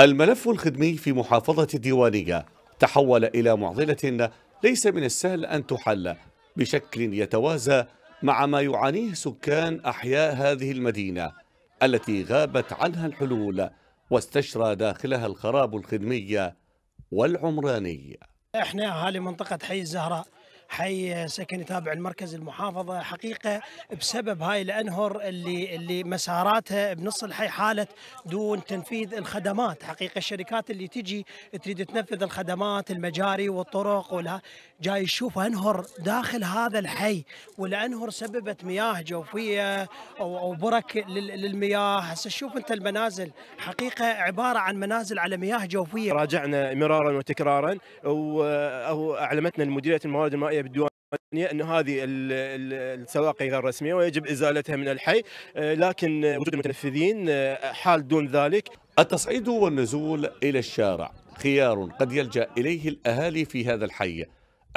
الملف الخدمي في محافظة الديوانية تحول إلى معضلة ليس من السهل أن تحل بشكل يتوازى مع ما يعانيه سكان أحياء هذه المدينة التي غابت عنها الحلول واستشرى داخلها الخراب الخدمي والعمراني احنا اهالي منطقة حي الزهراء حي سكني تابع المركز المحافظه حقيقه بسبب هاي الانهر اللي اللي مساراتها بنص الحي حاله دون تنفيذ الخدمات حقيقه الشركات اللي تجي تريد تنفذ الخدمات المجاري والطرق ولا جاي تشوف انهر داخل هذا الحي والانهر سببت مياه جوفيه او او برك للمياه هسه شوف انت المنازل حقيقه عباره عن منازل على مياه جوفيه راجعنا مرارا وتكرارا واعلمتنا المديريه الموارد المائيه الرئاسيه بالديوانيه ان هذه السواقي غير رسميه ويجب ازالتها من الحي آه، لكن وجود المتنفذين آه، حال دون ذلك التصعيد والنزول الى الشارع خيار قد يلجا اليه الاهالي في هذا الحي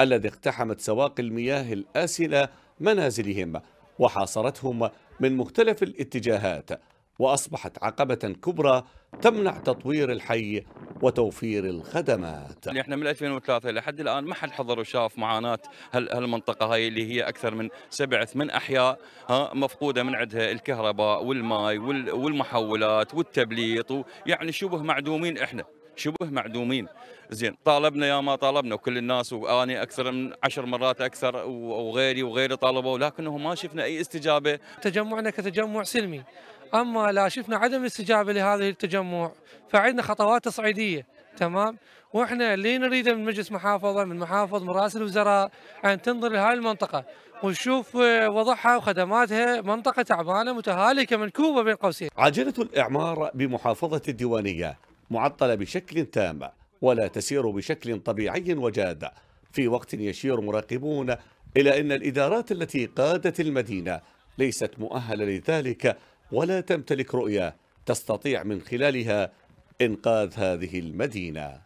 الذي اقتحمت سواقي المياه الاسله منازلهم وحاصرتهم من مختلف الاتجاهات واصبحت عقبه كبرى تمنع تطوير الحي وتوفير الخدمات يعني احنا من 2003 لحد الان ما حد حضر وشاف معاناه هالمنطقه هاي اللي هي اكثر من سبع ثمان احياء ها مفقوده من عندها الكهرباء والماي والمحولات والتبليط ويعني شبه معدومين احنا شبه معدومين زين طالبنا يا ما طالبنا وكل الناس واني اكثر من عشر مرات اكثر وغيري وغيري طالبوا لكنه ما شفنا اي استجابه تجمعنا كتجمع سلمي اما لا شفنا عدم استجابه لهذا التجمع فعندنا خطوات تصعيديه تمام واحنا اللي نريده من مجلس محافظه من محافظ مراسل وزراء ان تنظر لهذه المنطقه ونشوف آه، وضعها وخدماتها منطقه تعبانه متهالكه منكوبه بين قوسين عجله الاعمار بمحافظه الديوانيه معطلة بشكل تام ولا تسير بشكل طبيعي وجاد في وقت يشير مراقبون إلى أن الإدارات التي قادت المدينة ليست مؤهلة لذلك ولا تمتلك رؤية تستطيع من خلالها إنقاذ هذه المدينة